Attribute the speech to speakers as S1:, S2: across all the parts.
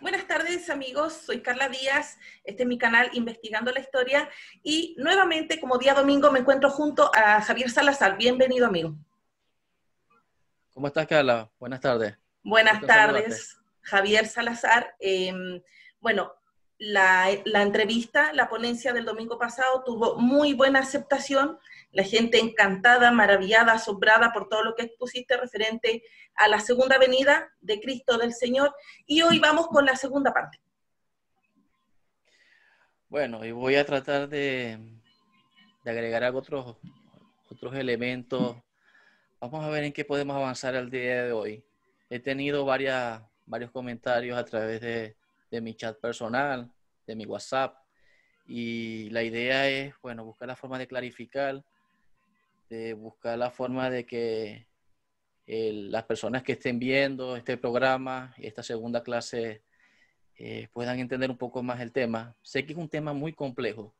S1: Buenas tardes amigos, soy Carla Díaz, este es mi canal Investigando la Historia y nuevamente como día domingo me encuentro junto a Javier Salazar. Bienvenido amigo. ¿Cómo estás Carla? Buenas tardes. Buenas tardes, Javier Salazar. Em, bueno, la, entrevista, la ponencia del domingo pasado tuvo muy buena aceptación, la gente encantada, maravillada, asombrada por todo lo que expusiste referente a la segunda venida de Cristo del Señor. Y hoy vamos con la segunda parte. Bueno, y voy a tratar de, agregar otros, otros elementos. Vamos a ver en qué podemos avanzar al día de hoy. He tenido varias, varios comentarios a través de, de mi chat personal, de mi WhatsApp. Y la idea es, bueno, buscar la forma de clarificar, de buscar la forma de que las personas que estén viendo este programa, esta segunda clase, eh, puedan entender un poco más el tema. Sé que es un tema muy complejo.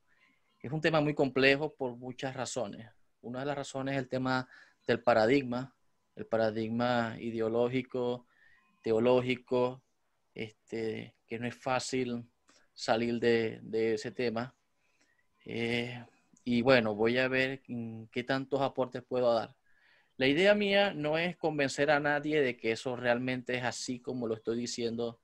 S1: Es un tema muy complejo por muchas razones. Una de las razones es el tema del paradigma, el paradigma ideológico, teológico, este, que no es fácil salir de, ese tema. Eh, y bueno, voy a ver qué tantos aportes puedo dar. La idea mía no es convencer a nadie de que eso realmente es así como lo estoy diciendo.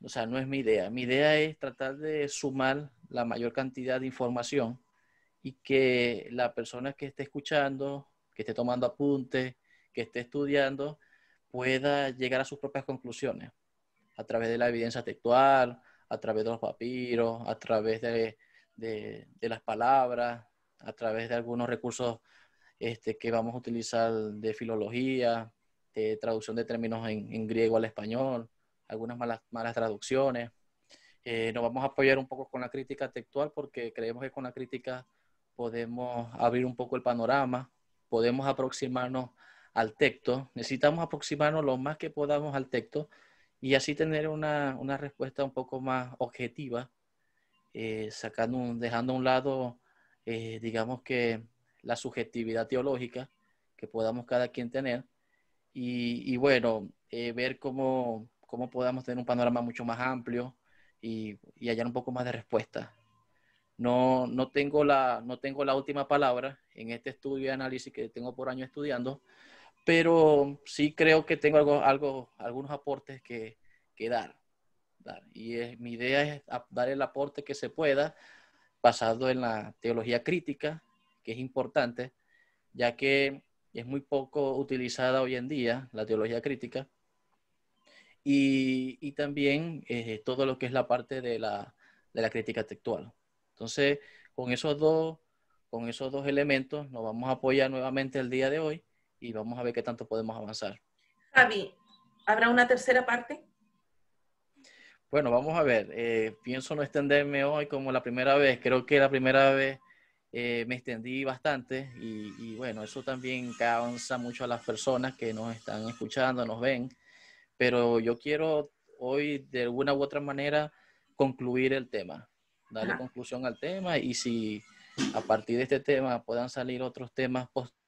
S1: O sea, no es mi idea. Mi idea es tratar de sumar la mayor cantidad de información y que la persona que esté escuchando, que esté tomando apuntes, que esté estudiando, pueda llegar a sus propias conclusiones a través de la evidencia textual, a través de los papiros, a través de, las palabras, a través de algunos recursos este, que vamos a utilizar de filología, de traducción de términos en, griego al español, algunas malas, malas traducciones. Eh, nos vamos a apoyar un poco con la crítica textual porque creemos que con la crítica podemos abrir un poco el panorama, podemos aproximarnos al texto, necesitamos aproximarnos lo más que podamos al texto y así tener una, respuesta un poco más objetiva, eh, sacando dejando a un lado, eh, digamos que la subjetividad teológica que podamos cada quien tener, y, bueno, eh, ver cómo, cómo podamos tener un panorama mucho más amplio y, hallar un poco más de respuesta. No, no, tengo la, no tengo la última palabra en este estudio y análisis que tengo por año estudiando, pero sí creo que tengo algo, algunos aportes que, dar, Y mi idea es dar el aporte que se pueda basado en la teología crítica, que es importante, ya que es muy poco utilizada hoy en día la teología crítica. Y, también eh, todo lo que es la parte de la, crítica textual. Entonces, con esos dos, con esos dos elementos nos vamos a apoyar nuevamente el día de hoy y vamos a ver qué tanto podemos avanzar. Javi, ¿habrá una tercera parte? Bueno, vamos a ver. Eh, pienso no extenderme hoy como la primera vez. Creo que la primera vez eh, me extendí bastante y, bueno, eso también cansa mucho a las personas que nos están escuchando, nos ven. Pero yo quiero hoy de alguna u otra manera concluir el tema, darle conclusión al tema y si a partir de este tema puedan salir otros temas posteriores,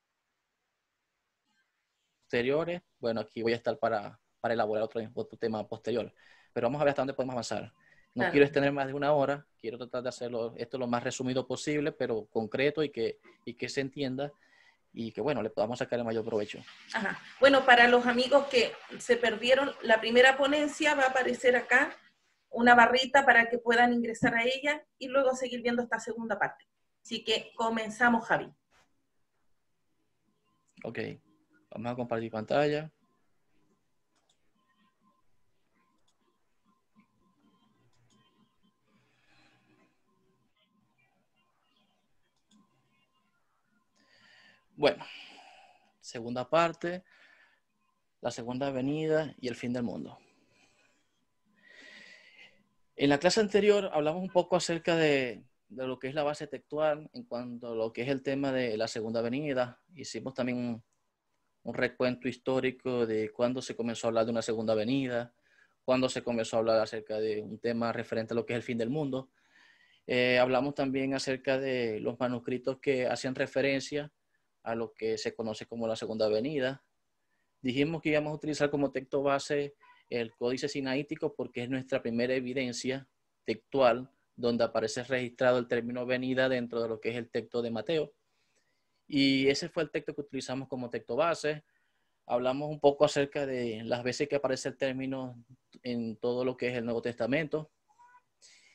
S1: posteriores, bueno, aquí voy a estar para, elaborar otro, otro, tema posterior. Pero vamos a ver hasta dónde podemos avanzar. No quiero extender más de una hora, quiero tratar de hacerlo esto lo más resumido posible, pero concreto y que, que se entienda y que, bueno, le podamos sacar el mayor provecho. Bueno, para los amigos que se perdieron, la primera ponencia va a aparecer acá, una barrita para que puedan ingresar a ella y luego seguir viendo esta segunda parte. Así que comenzamos, Javi. Ok. Vamos a compartir pantalla. Bueno, segunda parte, la segunda avenida y el fin del mundo. En la clase anterior hablamos un poco acerca de, lo que es la base textual en cuanto a lo que es el tema de la segunda avenida Hicimos también un un recuento histórico de cuándo se comenzó a hablar de una segunda venida, cuándo se comenzó a hablar acerca de un tema referente a lo que es el fin del mundo. Eh, hablamos también acerca de los manuscritos que hacían referencia a lo que se conoce como la segunda venida. Dijimos que íbamos a utilizar como texto base el códice sinaítico porque es nuestra primera evidencia textual donde aparece registrado el término venida dentro de lo que es el texto de Mateo. Y ese fue el texto que utilizamos como texto base. Hablamos un poco acerca de las veces que aparece el término en todo lo que es el Nuevo Testamento.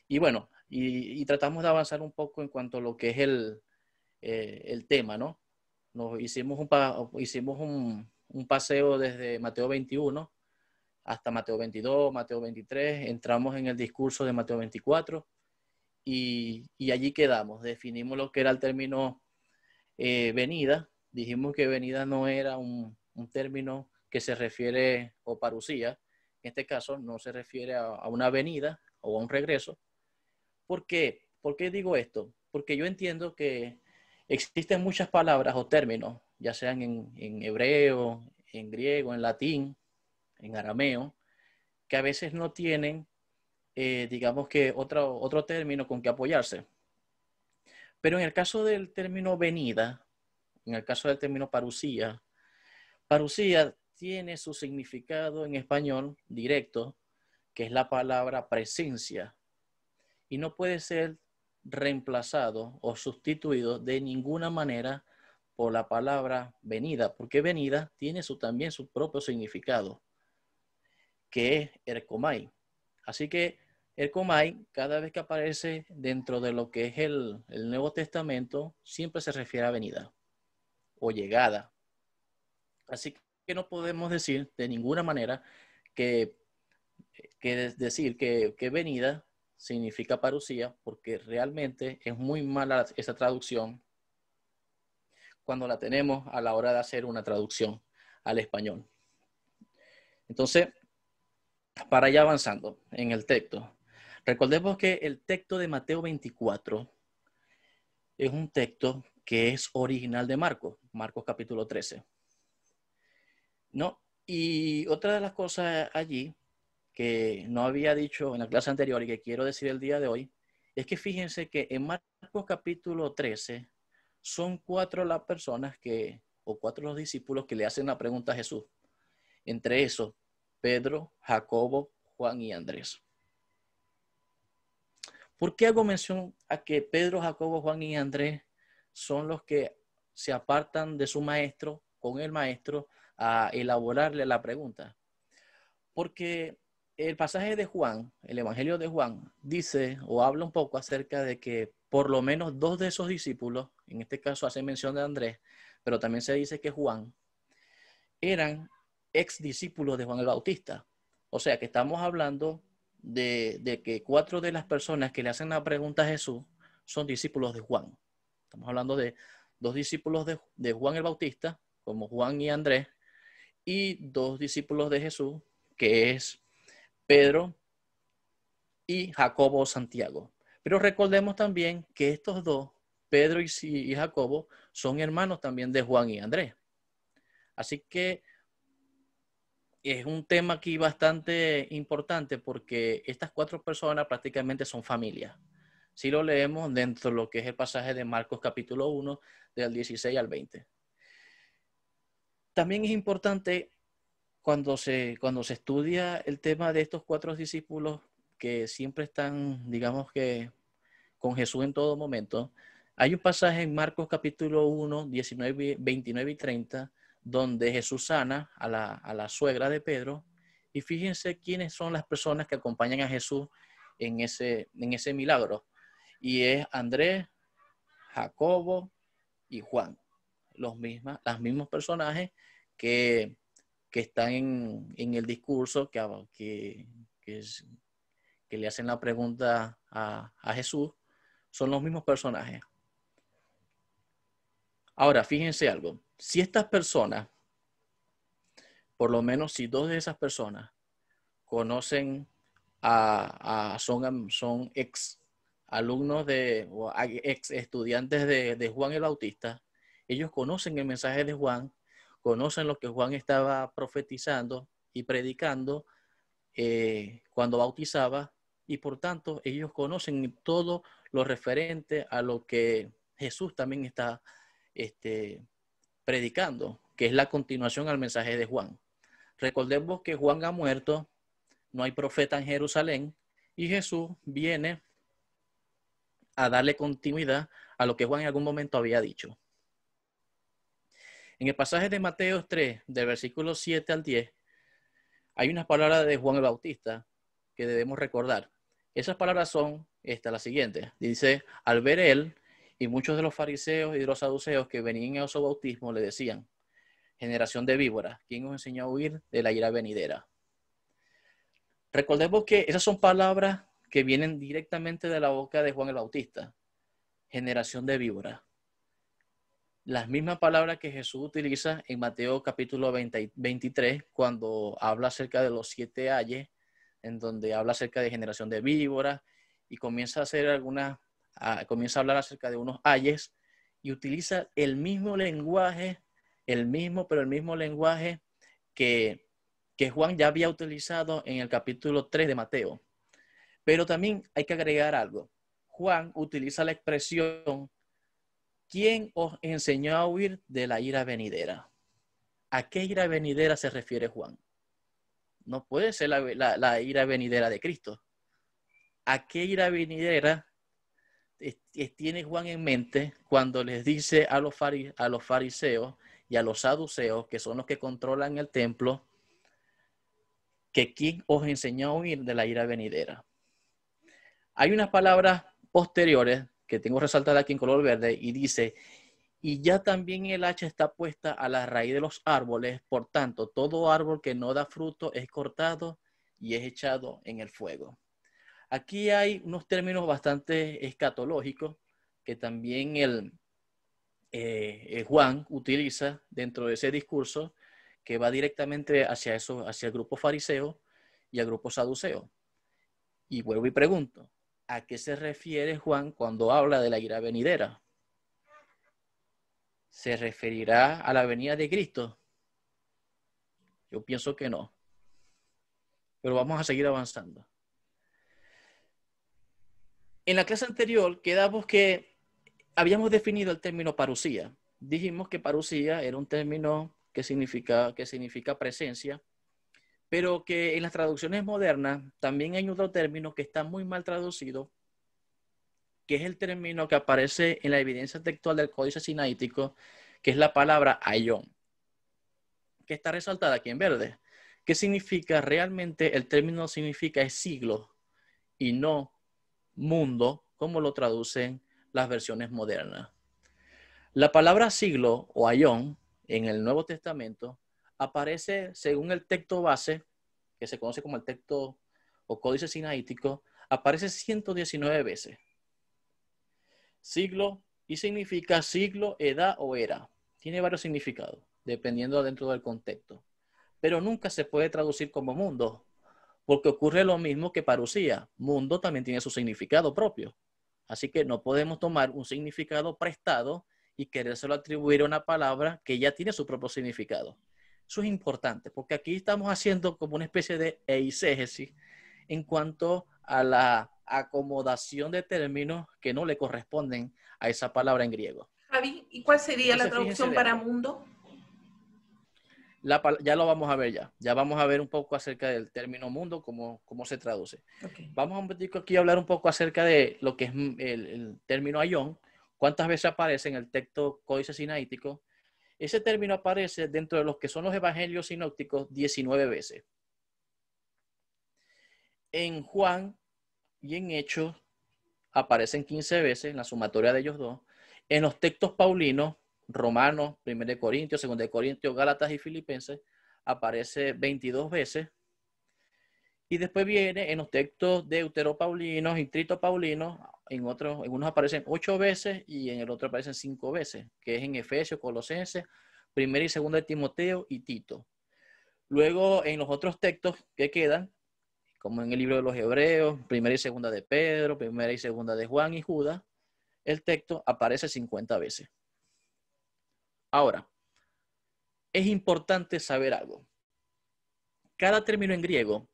S1: Y bueno, y, tratamos de avanzar un poco en cuanto a lo que es el, eh, tema, ¿no? Nos hicimos un, paseo desde Mateo 21 hasta Mateo 22, Mateo 23, entramos en el discurso de Mateo 24 y, allí quedamos, definimos lo que era el término eh, venida, dijimos que venida no era un, término que se refiere, o parucía, en este caso no se refiere a, una venida o a un regreso. ¿Por qué? ¿Por qué digo esto? Porque yo entiendo que existen muchas palabras o términos, ya sean en, hebreo, en griego, en latín, en arameo, que a veces no tienen, eh, digamos que otro, otro término con que apoyarse. Pero en el caso del término venida, en el caso del término parucía, parucía tiene su significado en español directo, que es la palabra presencia, y no puede ser reemplazado o sustituido de ninguna manera por la palabra venida, porque venida tiene su, también su propio significado, que es ercomai. Así que el Comay, cada vez que aparece dentro de lo que es el, el Nuevo Testamento, siempre se refiere a venida o llegada. Así que no podemos decir de ninguna manera que, que decir que, que venida significa parucía, porque realmente es muy mala esa traducción cuando la tenemos a la hora de hacer una traducción al español. Entonces, para ya avanzando en el texto, Recordemos que el texto de Mateo 24 es un texto que es original de Marcos, Marcos capítulo 13. ¿No? Y otra de las cosas allí que no había dicho en la clase anterior y que quiero decir el día de hoy, es que fíjense que en Marcos capítulo 13 son cuatro las personas que, o cuatro los discípulos que le hacen la pregunta a Jesús. Entre esos, Pedro, Jacobo, Juan y Andrés. ¿Por qué hago mención a que Pedro, Jacobo, Juan y Andrés son los que se apartan de su maestro con el maestro a elaborarle la pregunta? Porque el pasaje de Juan, el Evangelio de Juan, dice o habla un poco acerca de que por lo menos dos de esos discípulos, en este caso hace mención de Andrés, pero también se dice que Juan, eran ex discípulos de Juan el Bautista. O sea que estamos hablando de, que cuatro de las personas que le hacen la pregunta a Jesús son discípulos de Juan. Estamos hablando de dos discípulos de, Juan el Bautista, como Juan y Andrés, y dos discípulos de Jesús, que es Pedro y Jacobo Santiago. Pero recordemos también que estos dos, Pedro y Jacobo, son hermanos también de Juan y Andrés. Así que es un tema aquí bastante importante porque estas cuatro personas prácticamente son familia. Si lo leemos dentro de lo que es el pasaje de Marcos capítulo 1, del 16 al 20. También es importante cuando se, cuando se estudia el tema de estos cuatro discípulos que siempre están, digamos que, con Jesús en todo momento. Hay un pasaje en Marcos capítulo 1, 19, 29 y 30 donde Jesús sana a la, suegra de Pedro. Y fíjense quiénes son las personas que acompañan a Jesús en ese, en ese milagro. Y es Andrés, Jacobo y Juan. Los mismas, mismos personajes que, que están en, el discurso, que, que, que, le hacen la pregunta a Jesús, son los mismos personajes. Ahora, fíjense algo si estas personas, por lo menos si dos de esas personas conocen a, son, son ex alumnos de, o ex estudiantes de, Juan el Bautista, ellos conocen el mensaje de Juan, conocen lo que Juan estaba profetizando y predicando eh, cuando bautizaba, y por tanto ellos conocen todo lo referente a lo que Jesús también está este, predicando, que es la continuación al mensaje de Juan. Recordemos que Juan ha muerto, no hay profeta en Jerusalén, y Jesús viene a darle continuidad a lo que Juan en algún momento había dicho. En el pasaje de Mateo 3, del versículo 7 al 10, hay unas palabras de Juan el Bautista que debemos recordar. Esas palabras son esta, la siguiente. Dice, al ver él y muchos de los fariseos y de los saduceos que venían a su bautismo le decían, generación de víboras, ¿quién os enseñó a huir de la ira venidera? Recordemos que esas son palabras que vienen directamente de la boca de Juan el Bautista, generación de víboras. Las mismas palabras que Jesús utiliza en Mateo capítulo 23, cuando habla acerca de los siete ayes, en donde habla acerca de generación de víboras y comienza a hacer algunas comienza a hablar acerca de unos ayes y utiliza el mismo lenguaje, el mismo, pero el mismo lenguaje que, Juan ya había utilizado en el capítulo 3 de Mateo. Pero también hay que agregar algo. Juan utiliza la expresión, ¿quién os enseñó a huir de la ira venidera? ¿A qué ira venidera se refiere Juan? No puede ser la, la ira venidera de Cristo. ¿A qué ira venidera tiene Juan en mente cuando les dice a los, fariseos y a los saduceos, que son los que controlan el templo, que quien os enseñó a huir de la ira venidera. Hay unas palabras posteriores que tengo resaltadas aquí en color verde y dice, y ya también el hacha está puesta a la raíz de los árboles, por tanto, todo árbol que no da fruto es cortado y es echado en el fuego. Aquí hay unos términos bastante escatológicos que también eh, el, Juan utiliza dentro de ese discurso que va directamente hacia eso, hacia el grupo fariseo y al grupo saduceo. Y vuelvo y pregunto, ¿a qué se refiere Juan cuando habla de la ira venidera? ¿Se referirá a la venida de Cristo? Yo pienso que no. Pero vamos a seguir avanzando. En la clase anterior quedamos que habíamos definido el término parusía. Dijimos que parusía era un término que significa, que significa presencia, pero que en las traducciones modernas también hay otro término que está muy mal traducido, que es el término que aparece en la evidencia textual del códice sinaítico, que es la palabra ayón, que está resaltada aquí en verde. que significa realmente? El término significa siglo y no mundo, como lo traducen las versiones modernas. La palabra siglo o ayón en el Nuevo Testamento aparece según el texto base, que se conoce como el texto o códice sinaítico, aparece 119 veces. Siglo y significa siglo, edad o era. Tiene varios significados, dependiendo dentro del contexto. Pero nunca se puede traducir como mundo, porque ocurre lo mismo que parucía. Mundo también tiene su significado propio. Así que no podemos tomar un significado prestado y querérselo atribuir a una palabra que ya tiene su propio significado. Eso es importante, porque aquí estamos haciendo como una especie de eisegesis en cuanto a la acomodación de términos que no le corresponden a esa palabra en griego. Javi, ¿y cuál sería la traducción para mundo? ya lo vamos a ver ya. Ya vamos a ver un poco acerca del término mundo, cómo, cómo se traduce. Vamos aquí a hablar un poco acerca de lo que es el, término ayón, cuántas veces aparece en el texto Códice Sinaítico. Ese término aparece dentro de los que son los evangelios sinópticos 19 veces. En Juan y en Hechos aparecen 15 veces, en la sumatoria de ellos dos. En los textos paulinos Romanos, 1 Corintios, 2 Corintios, Gálatas y Filipenses, aparece 22 veces. Y después viene en los textos deuteropaulinos y paulino en otros, en unos aparecen ocho veces y en el otro aparecen cinco veces, que es en Efesios, Colosenses, primera y segunda de Timoteo y Tito. Luego en los otros textos que quedan, como en el libro de los Hebreos, primera y segunda de Pedro, primera y segunda de Juan y Judas, el texto aparece 50 veces. Ahora, es importante saber algo. Cada término en griego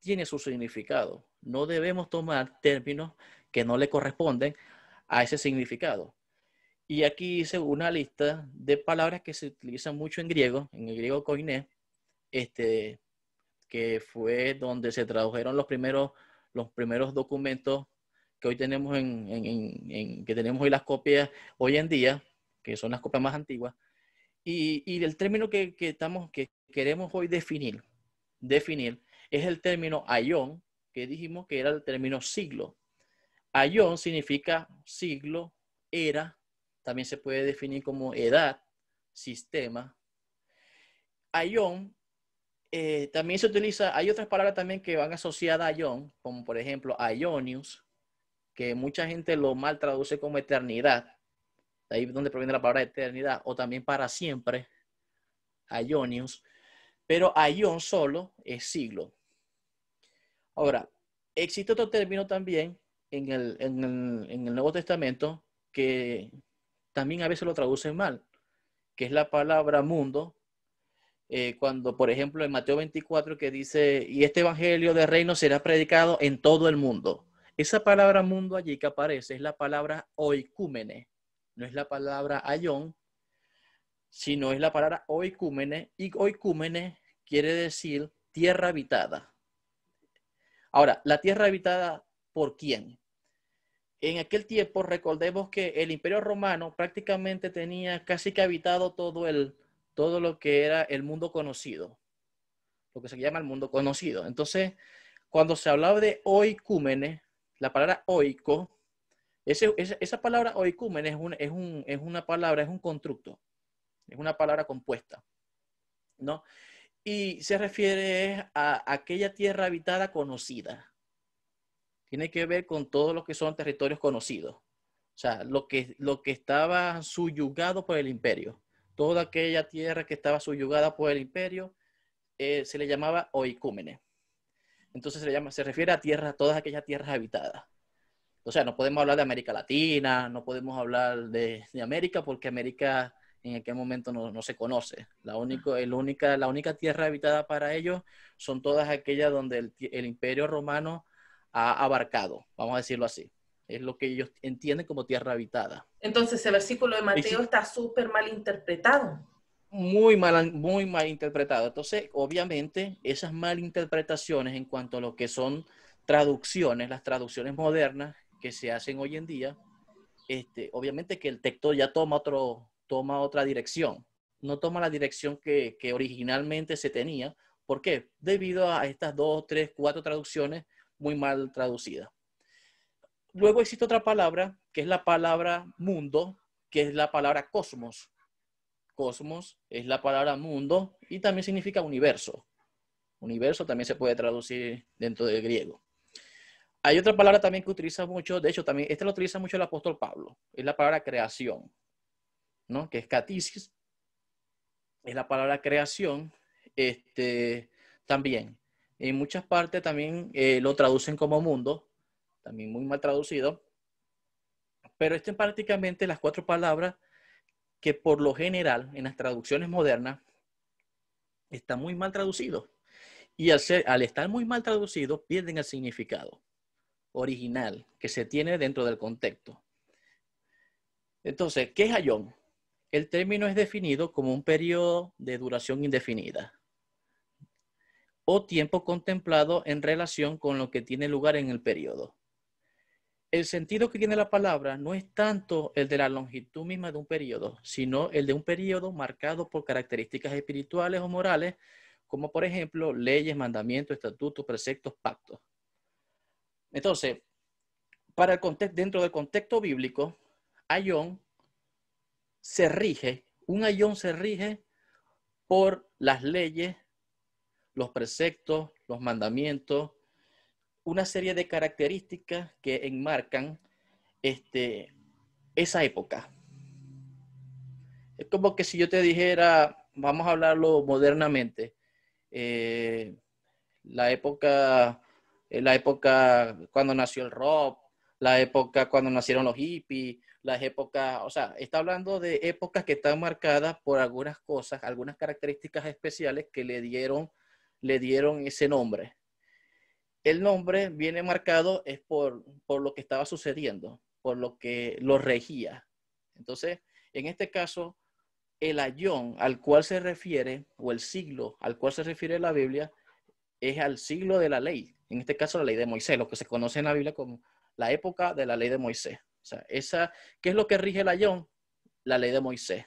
S1: tiene su significado. No debemos tomar términos que no le corresponden a ese significado. Y aquí hice una lista de palabras que se utilizan mucho en griego, en el griego koiné, este, que fue donde se tradujeron los primeros, los primeros documentos que hoy tenemos en, que tenemos hoy las copias hoy en día, que son las copas más antiguas, y, el término que, estamos, que queremos hoy definir, definir es el término ayón, que dijimos que era el término siglo. Ayón significa siglo, era, también se puede definir como edad, sistema. Ayón eh, también se utiliza, hay otras palabras también que van asociadas a ayón, como por ejemplo Ionius, que mucha gente lo mal traduce como eternidad, de ahí donde proviene la palabra eternidad, o también para siempre, aionios, pero aion solo es siglo. Ahora, existe otro término también en el, Nuevo Testamento que también a veces lo traducen mal, que es la palabra mundo, eh, cuando, por ejemplo, en Mateo 24 que dice, y este evangelio del reino será predicado en todo el mundo. Esa palabra mundo allí que aparece es la palabra oicúmene, no es la palabra ayón, sino es la palabra oicúmene, y oicúmene quiere decir tierra habitada. Ahora, la tierra habitada por quién? En aquel tiempo, recordemos que el imperio romano prácticamente tenía casi que habitado todo, el, todo lo que era el mundo conocido, lo que se llama el mundo conocido. Entonces, cuando se hablaba de oicúmene, la palabra oico esa, palabra oikumen es, una palabra, es un constructo, es una palabra compuesta, ¿no? Y se refiere a aquella tierra habitada conocida. Tiene que ver con todo lo que son territorios conocidos. O sea, lo que, lo que estaba subyugado por el imperio. Toda aquella tierra que estaba subyugada por el imperio eh, se le llamaba oicúmenes. Entonces se, se refiere a tierra todas aquellas tierras habitadas. O sea, no podemos hablar de América Latina, no podemos hablar de, de América porque América en aquel momento no, no se conoce. La, único, el única, la única tierra habitada para ellos son todas aquellas donde el, imperio romano ha abarcado, vamos a decirlo así es lo que ellos entienden como tierra habitada. Entonces, el versículo de Mateo está súper mal interpretado. Muy mal, muy mal interpretado. Entonces, obviamente, esas malinterpretaciones en cuanto a lo que son traducciones, las traducciones modernas, que se hacen hoy en día, este, obviamente que el texto ya toma, otro, toma otra dirección, no toma la dirección que, que originalmente se tenía. ¿Por qué? Debido a estas dos, tres, cuatro traducciones muy mal traducidas. Luego existe otra palabra, que es la palabra mundo, que es la palabra cosmos. Cosmos es la palabra mundo y también significa universo. Universo también se puede traducir dentro del griego. Hay otra palabra también que utiliza mucho, de hecho, también, esta la utiliza mucho el apóstol Pablo, es la palabra creación, ¿no? Que es catisis. es la palabra creación, este, también. En muchas partes también eh, lo traducen como mundo, también muy mal traducido, pero están prácticamente las cuatro palabras que por lo general en las traducciones modernas están muy mal traducidos. Y al, al estar muy mal traducidos, pierden el significado original que se tiene dentro del contexto. Entonces, ¿qué es ayón? El término es definido como un periodo de duración indefinida o tiempo contemplado en relación con lo que tiene lugar en el periodo. El sentido que tiene la palabra no es tanto el de la longitud misma de un periodo, sino el de un periodo marcado por características espirituales o morales, como por ejemplo leyes, mandamientos, estatutos, preceptos, pactos. Entonces, para el contexto dentro del contexto bíblico, ayón se rige, un ayón se rige por las leyes, los preceptos, los mandamientos, una serie de características que enmarcan este, esa época. Es como que si yo te dijera, vamos a hablarlo modernamente, eh, la época eh, la época cuando nació el rock, la época cuando nacieron los hippies, las épocas, o sea, está hablando de épocas que están marcadas por algunas cosas, algunas características especiales que le dieron, le dieron ese nombre. El nombre viene marcado es por, por lo que estaba sucediendo, por lo que lo regía. Entonces, en este caso, el ayón al cual se refiere, o el siglo al cual se refiere la Biblia, es al siglo de la ley, en este caso la ley de Moisés, lo que se conoce en la Biblia como la época de la ley de Moisés. O sea, esa, ¿qué es lo que rige el ayón? La ley de Moisés.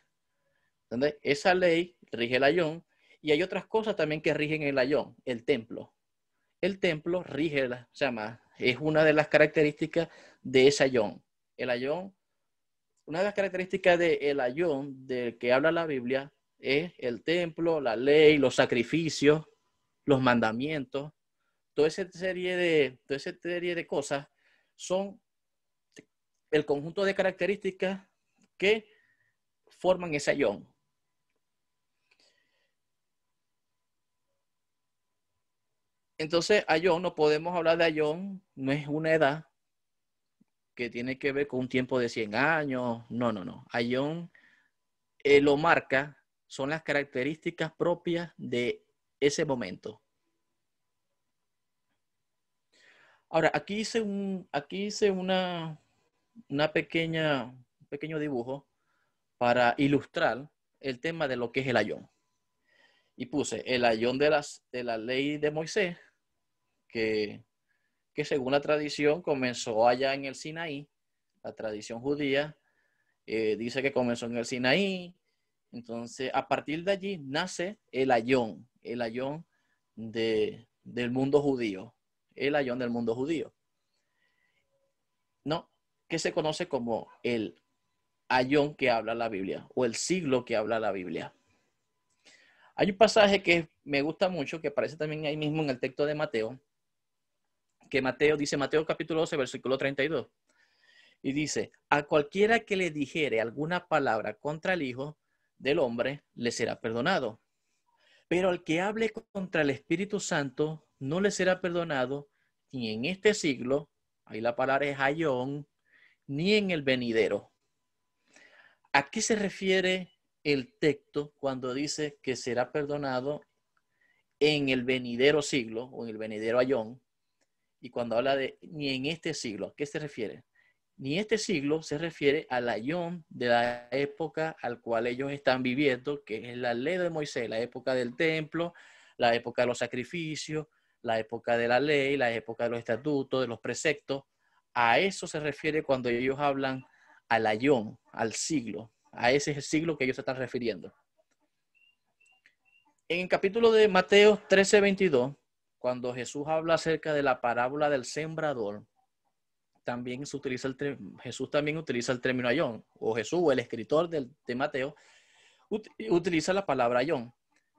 S1: Esa ley rige el ayón y hay otras cosas también que rigen el ayón, el templo. El templo rige, la, o sea, es una de las características de ese ayón. El ayón, una de las características del el ayón del que habla la Biblia es el templo, la ley, los sacrificios, los mandamientos toda esa serie de, esa serie de cosas son el conjunto de características que forman ese ion. Entonces, ion, no podemos hablar de ion, no es una edad que tiene que ver con un tiempo de 100 años, no, no, no. Ion eh, lo marca, son las características propias de ese momento. Ahora, aquí hice, un, aquí una, una pequeña, pequeño dibujo para ilustrar el tema de lo que es el ayón. Y puse el ayón de, las, de la ley de Moisés, que, que según la tradición comenzó allá en el Sinaí, la tradición judía eh, dice que comenzó en el Sinaí. Entonces, a partir de allí nace el ayón, el ayón del mundo judío, el ayón del mundo judío. No, que se conoce como el ayón que habla la Biblia o el siglo que habla la Biblia. Hay un pasaje que me gusta mucho, que aparece también ahí mismo en el texto de Mateo, que Mateo dice, Mateo capítulo 12, versículo 32, y dice, a cualquiera que le dijere alguna palabra contra el Hijo del Hombre, le será perdonado. Pero al que hable contra el Espíritu Santo, no le será perdonado ni en este siglo, ahí la palabra es ayón, ni en el venidero. ¿A qué se refiere el texto cuando dice que será perdonado en el venidero siglo o en el venidero ayón? Y cuando habla de ni en este siglo, ¿a qué se refiere? Ni este siglo se refiere al ayón de la época al cual ellos están viviendo, que es la ley de Moisés, la época del templo, la época de los sacrificios, la época de la ley, la época de los estatutos, de los preceptos. A eso se refiere cuando ellos hablan al ayón, al siglo. A ese siglo que ellos se están refiriendo. En el capítulo de Mateo 13, 22, cuando Jesús habla acerca de la parábola del sembrador, también se utiliza el, Jesús también utiliza el término ayón, o Jesús, o el escritor de, Mateo, utiliza la palabra ayón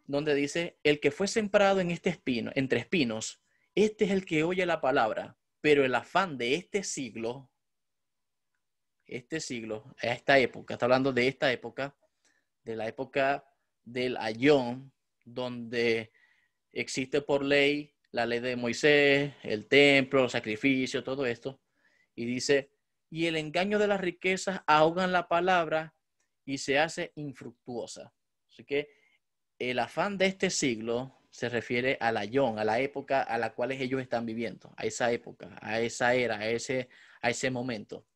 S1: donde dice, el que fue sembrado en este espino, entre espinos, este es el que oye la palabra, pero el afán de este siglo, este siglo, esta época, está hablando de esta época, de la época del ayón, donde existe por ley la ley de Moisés, el templo, el sacrificio, todo esto. Y dice, y el engaño de las riquezas ahogan la palabra y se hace infructuosa. Así que el afán de este siglo se refiere a la a la época a la cual ellos están viviendo, a esa época, a esa era, a ese, a ese momento.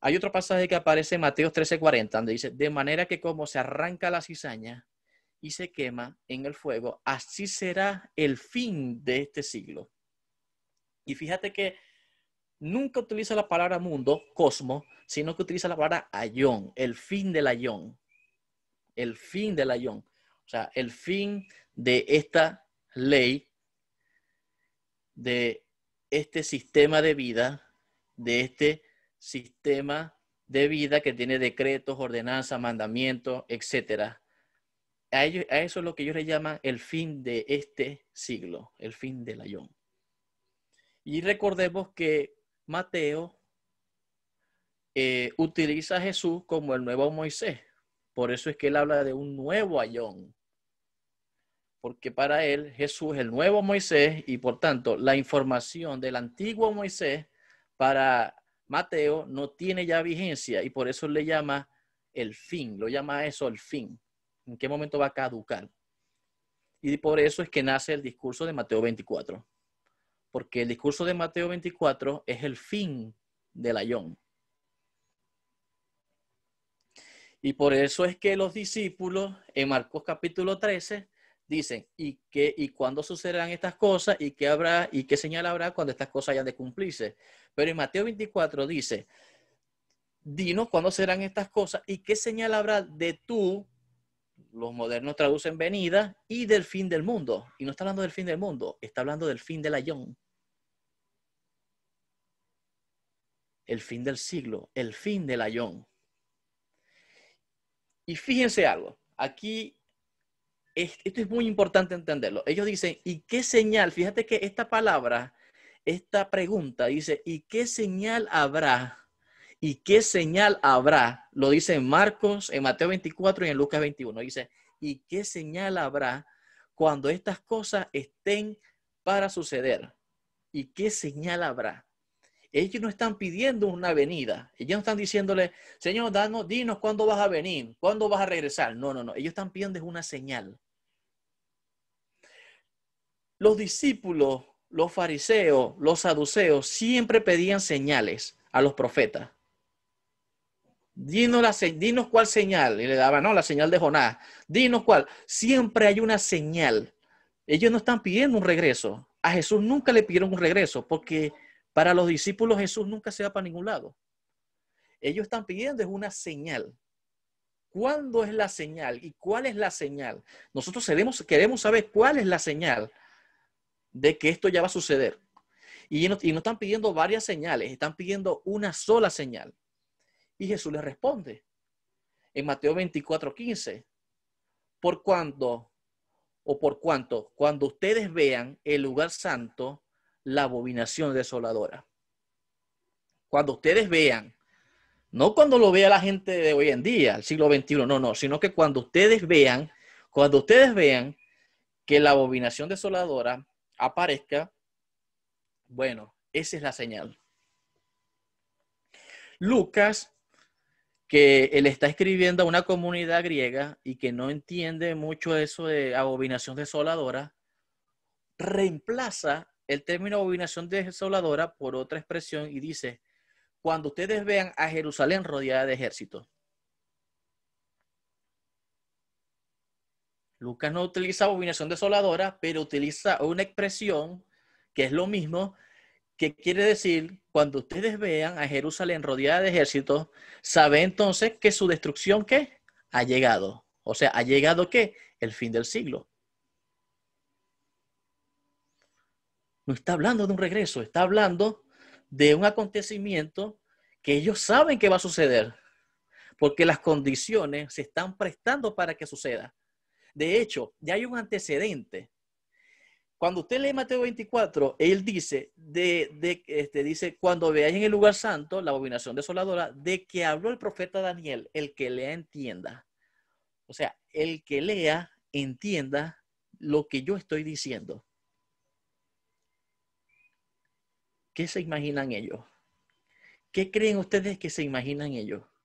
S1: Hay otro pasaje que aparece en Mateo 13:40, donde dice, de manera que como se arranca la cizaña y se quema en el fuego, así será el fin de este siglo. Y fíjate que nunca utiliza la palabra mundo, cosmos, sino que utiliza la palabra ayón, el fin del ayón, el fin del ayón. O sea, el fin de esta ley, de este sistema de vida, de este sistema de vida que tiene decretos, ordenanzas, mandamientos, etcétera. A, a eso es lo que ellos le llaman el fin de este siglo, el fin del ayón. Y recordemos que Mateo eh, utiliza a Jesús como el nuevo Moisés. Por eso es que él habla de un nuevo ayón, porque para él Jesús es el nuevo Moisés y por tanto la información del antiguo Moisés para Mateo no tiene ya vigencia y por eso le llama el fin, lo llama eso el fin. ¿En qué momento va a caducar? Y por eso es que nace el discurso de Mateo 24, porque el discurso de Mateo 24 es el fin del ayón. Y por eso es que los discípulos en Marcos capítulo 13 dicen, ¿y, qué, y cuándo sucederán estas cosas? ¿Y qué habrá? ¿Y qué señal habrá cuando estas cosas hayan de cumplirse? Pero en Mateo 24 dice, dinos cuándo serán estas cosas y qué señal habrá de tú, los modernos traducen venida, y del fin del mundo. Y no está hablando del fin del mundo, está hablando del fin del ayón. El fin del siglo, el fin del ayón. Y fíjense algo, aquí esto es muy importante entenderlo. Ellos dicen, ¿y qué señal? Fíjate que esta palabra, esta pregunta dice, ¿y qué señal habrá? ¿Y qué señal habrá? Lo dice en Marcos, en Mateo 24 y en Lucas 21. Dice, ¿y qué señal habrá cuando estas cosas estén para suceder? ¿Y qué señal habrá? Ellos no están pidiendo una venida. Ellos no están diciéndole, Señor, danos, dinos cuándo vas a venir, cuándo vas a regresar. No, no, no. Ellos están pidiendo una señal los discípulos, los fariseos, los saduceos siempre pedían señales a los profetas. Dinos, la, dinos cuál señal. Y le daban, no, la señal de Jonás. Dinos cuál. Siempre hay una señal. Ellos no están pidiendo un regreso. A Jesús nunca le pidieron un regreso porque para los discípulos Jesús nunca se va para ningún lado. Ellos están pidiendo es una señal. ¿Cuándo es la señal y cuál es la señal? Nosotros queremos saber cuál es la señal de que esto ya va a suceder. Y no, están pidiendo varias señales, están pidiendo una sola señal. Y Jesús les responde en Mateo 24, 15. Por cuando. o por cuanto, cuando ustedes vean el lugar santo, la abominación desoladora. Cuando ustedes vean, no cuando lo vea la gente de hoy en día, el siglo XXI, no, no, sino que cuando ustedes vean, cuando ustedes vean que la abominación desoladora aparezca, bueno, esa es la señal. Lucas, que él está escribiendo a una comunidad griega y que no entiende mucho eso de abominación desoladora, reemplaza el término abominación desoladora por otra expresión y dice, cuando ustedes vean a Jerusalén rodeada de ejércitos. Lucas no utiliza abominación desoladora, pero utiliza una expresión que es lo mismo, que quiere decir, cuando ustedes vean a Jerusalén rodeada de ejércitos, sabe entonces que su destrucción, ¿qué? Ha llegado. O sea, ha llegado, ¿qué? El fin del siglo. No está hablando de un regreso, está hablando de un acontecimiento que ellos saben que va a suceder, porque las condiciones se están prestando para que suceda. De hecho, ya hay un antecedente. Cuando usted lee Mateo 24, él dice, de, de, este, dice, cuando veáis en el lugar santo la abominación desoladora, de que habló el profeta Daniel, el que lea entienda. O sea, el que lea entienda lo que yo estoy diciendo. ¿Qué se imaginan ellos? ¿Qué creen ustedes que se imaginan ellos?